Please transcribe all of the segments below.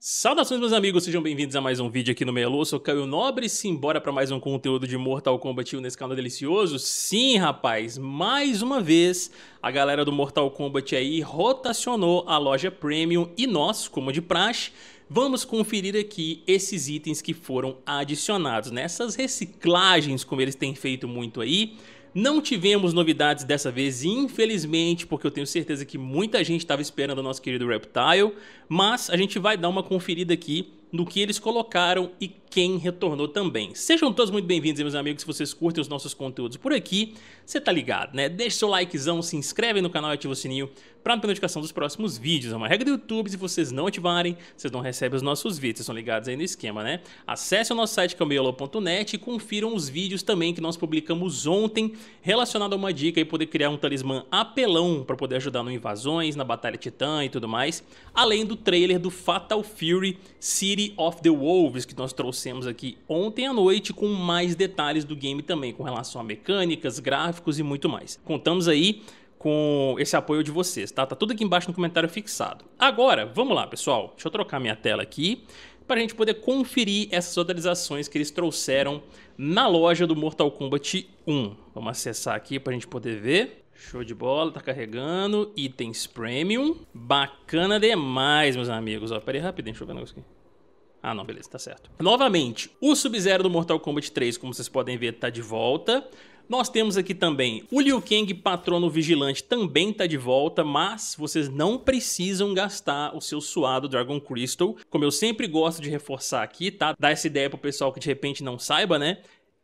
Saudações meus amigos, sejam bem-vindos a mais um vídeo aqui no Meia Lua, eu sou Caio Nobre, simbora para mais um conteúdo de Mortal Kombat 1 nesse canal delicioso. Sim, rapaz, mais uma vez a galera do Mortal Kombat aí rotacionou a loja Premium e nós, como de praxe, vamos conferir aqui esses itens que foram adicionados, nessas né? reciclagens como eles têm feito muito aí. Não tivemos novidades dessa vez, infelizmente, porque eu tenho certeza que muita gente estava esperando o nosso querido Reptile, mas a gente vai dar uma conferida aqui do que eles colocaram e quem retornou também. Sejam todos muito bem-vindos, meus amigos, se vocês curtem os nossos conteúdos por aqui, você tá ligado, né? Deixe seu likezão, se inscreve no canal e ativa o sininho para não ter notificação dos próximos vídeos. É uma regra do YouTube, se vocês não ativarem, vocês não recebem os nossos vídeos, vocês estão ligados aí no esquema, né? Acesse o nosso site cambiolo.net é e confiram os vídeos também que nós publicamos ontem relacionado a uma dica e poder criar um talismã apelão para poder ajudar no invasões, na batalha titã e tudo mais, além do trailer do Fatal Fury City City of the Wolves, que nós trouxemos aqui ontem à noite, com mais detalhes do game também, com relação a mecânicas, gráficos e muito mais. Contamos aí com esse apoio de vocês, tá? Tá tudo aqui embaixo no comentário fixado. Agora, vamos lá, pessoal. Deixa eu trocar minha tela aqui para a gente poder conferir essas atualizações que eles trouxeram na loja do Mortal Kombat 1. Vamos acessar aqui para a gente poder ver. Show de bola, tá carregando. Itens Premium. Bacana demais, meus amigos. Ó, pera aí rapidinho, deixa eu ver um negócio aqui. Ah, não, beleza, tá certo. Novamente, o Sub-Zero do Mortal Kombat 3, como vocês podem ver, tá de volta. Nós temos aqui também o Liu Kang Patrono Vigilante também tá de volta, mas vocês não precisam gastar o seu suado Dragon Crystal. Como eu sempre gosto de reforçar aqui, tá? Dar essa ideia pro pessoal que de repente não saiba, né?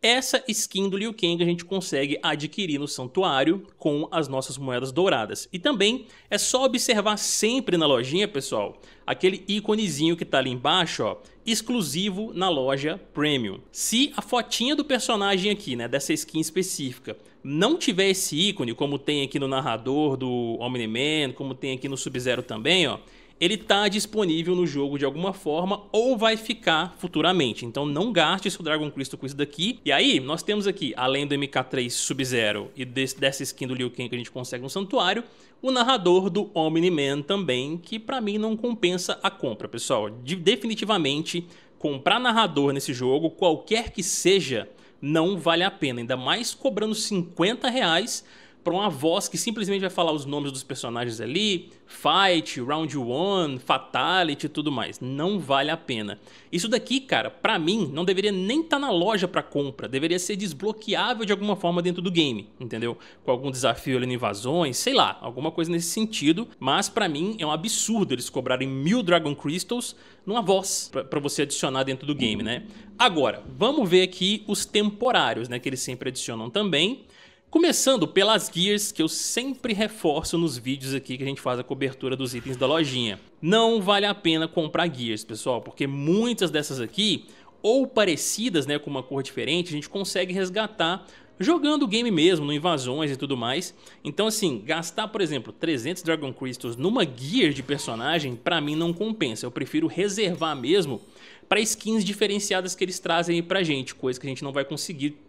Essa skin do Liu Kang a gente consegue adquirir no santuário com as nossas moedas douradas. E também é só observar sempre na lojinha, pessoal, aquele íconezinho que tá ali embaixo, ó, exclusivo na loja Premium. Se a fotinha do personagem aqui, né, dessa skin específica, não tiver esse ícone, como tem aqui no narrador do Omni-Man, como tem aqui no Sub-Zero também, ó, ele está disponível no jogo de alguma forma ou vai ficar futuramente. Então não gaste seu Dragon Crystal com isso daqui. E aí, nós temos aqui, além do MK3 Sub-Zero e desse, dessa skin do Liu Kang que a gente consegue no santuário, o narrador do Omni-Man também, que para mim não compensa a compra, pessoal. De, definitivamente, comprar narrador nesse jogo, qualquer que seja, não vale a pena. Ainda mais cobrando 50 reais para uma voz que simplesmente vai falar os nomes dos personagens ali, Fight, Round One, Fatality e tudo mais. Não vale a pena. Isso daqui, cara, para mim, não deveria nem estar tá na loja para compra, deveria ser desbloqueável de alguma forma dentro do game, entendeu? Com algum desafio ali no invasões, sei lá, alguma coisa nesse sentido, mas para mim é um absurdo eles cobrarem mil Dragon Crystals numa voz para você adicionar dentro do game, né? Agora, vamos ver aqui os temporários, né, que eles sempre adicionam também. Começando pelas gears que eu sempre reforço nos vídeos aqui que a gente faz a cobertura dos itens da lojinha. Não vale a pena comprar gears, pessoal, porque muitas dessas aqui ou parecidas, né, com uma cor diferente, a gente consegue resgatar jogando o game mesmo, no invasões e tudo mais. Então assim, gastar, por exemplo, 300 Dragon Crystals numa gear de personagem, pra mim não compensa. Eu prefiro reservar mesmo para skins diferenciadas que eles trazem pra gente, coisa que a gente não vai conseguir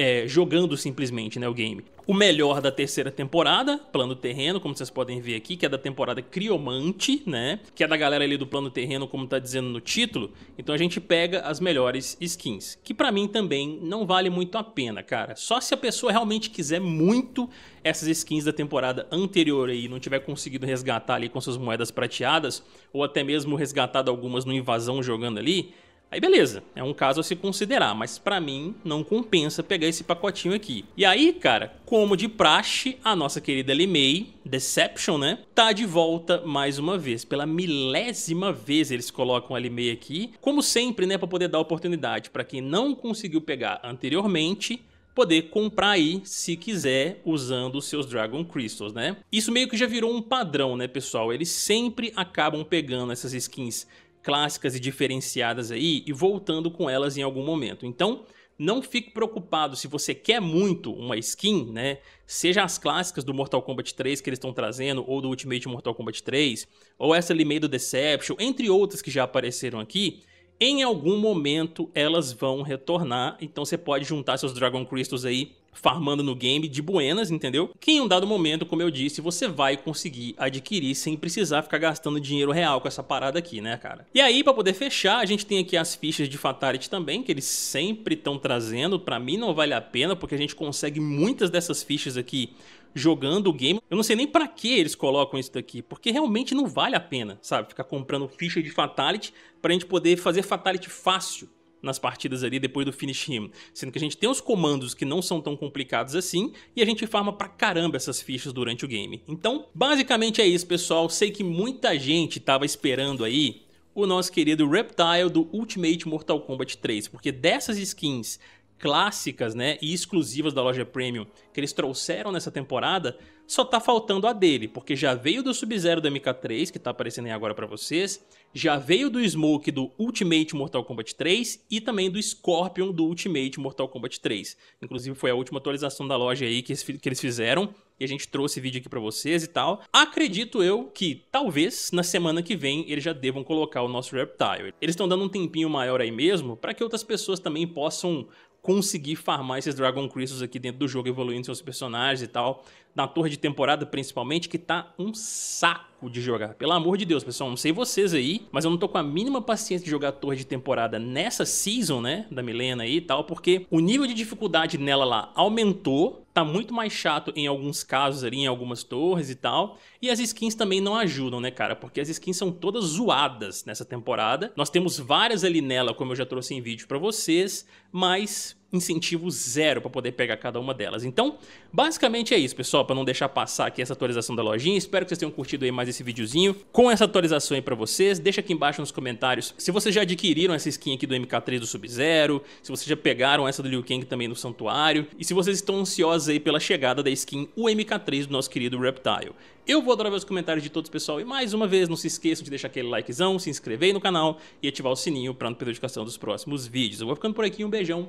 é, jogando simplesmente né, o game. O melhor da terceira temporada, Plano Terreno, como vocês podem ver aqui, que é da temporada Criomante, né? Que é da galera ali do Plano Terreno, como tá dizendo no título. Então a gente pega as melhores skins, que para mim também não vale muito a pena, cara. Só se a pessoa realmente quiser muito essas skins da temporada anterior aí, não tiver conseguido resgatar ali com suas moedas prateadas, ou até mesmo resgatado algumas no Invasão jogando ali, Aí beleza, é um caso a se considerar, mas para mim não compensa pegar esse pacotinho aqui. E aí, cara, como de praxe, a nossa querida LeMay, Deception, né, tá de volta mais uma vez. Pela milésima vez eles colocam a LeMay aqui, como sempre, né, para poder dar oportunidade para quem não conseguiu pegar anteriormente, poder comprar aí se quiser usando os seus Dragon Crystals, né? Isso meio que já virou um padrão, né, pessoal? Eles sempre acabam pegando essas skins clássicas e diferenciadas aí e voltando com elas em algum momento. Então, não fique preocupado se você quer muito uma skin, né? Seja as clássicas do Mortal Kombat 3 que eles estão trazendo, ou do Ultimate Mortal Kombat 3, ou essa ali meio do Deception, entre outras que já apareceram aqui, em algum momento elas vão retornar, então você pode juntar seus Dragon Crystals aí farmando no game de buenas, entendeu? Que em um dado momento, como eu disse, você vai conseguir adquirir sem precisar ficar gastando dinheiro real com essa parada aqui, né, cara? E aí, para poder fechar, a gente tem aqui as fichas de Fatality também, que eles sempre estão trazendo. Para mim não vale a pena, porque a gente consegue muitas dessas fichas aqui jogando o game. Eu não sei nem para que eles colocam isso daqui, porque realmente não vale a pena, sabe? Ficar comprando ficha de Fatality pra gente poder fazer Fatality fácil nas partidas ali depois do finish him, sendo que a gente tem os comandos que não são tão complicados assim e a gente farma pra caramba essas fichas durante o game. Então, basicamente é isso, pessoal. Sei que muita gente tava esperando aí o nosso querido Reptile do Ultimate Mortal Kombat 3, porque dessas skins clássicas né, e exclusivas da loja Premium que eles trouxeram nessa temporada, só tá faltando a dele, porque já veio do Sub-Zero do MK3, que tá aparecendo aí agora para vocês, já veio do Smoke do Ultimate Mortal Kombat 3 e também do Scorpion do Ultimate Mortal Kombat 3. Inclusive foi a última atualização da loja aí que, que eles fizeram, e a gente trouxe vídeo aqui para vocês e tal. Acredito eu que talvez na semana que vem eles já devam colocar o nosso Reptile. Eles estão dando um tempinho maior aí mesmo para que outras pessoas também possam conseguir farmar esses Dragon Crystals aqui dentro do jogo, evoluindo seus personagens e tal. Na torre de temporada, principalmente, que tá um saco de jogar. Pelo amor de Deus, pessoal, não sei vocês aí, mas eu não tô com a mínima paciência de jogar a torre de temporada nessa season, né, da Milena aí e tal, porque o nível de dificuldade nela lá aumentou, tá muito mais chato em alguns casos ali, em algumas torres e tal. E as skins também não ajudam, né, cara? Porque as skins são todas zoadas nessa temporada. Nós temos várias ali nela, como eu já trouxe em vídeo pra vocês, mas incentivo zero para poder pegar cada uma delas. Então, basicamente é isso, pessoal, para não deixar passar aqui essa atualização da lojinha. Espero que vocês tenham curtido aí mais esse videozinho com essa atualização aí para vocês. Deixa aqui embaixo nos comentários se vocês já adquiriram essa skin aqui do MK3 do Sub-Zero, se vocês já pegaram essa do Liu Kang também no Santuário e se vocês estão ansiosos aí pela chegada da skin UMK3 do nosso querido Reptile. Eu vou adorar ver os comentários de todos, pessoal. E mais uma vez, não se esqueçam de deixar aquele likezão, se inscrever no canal e ativar o sininho para não perder a notificação dos próximos vídeos. Eu vou ficando por aqui, um beijão.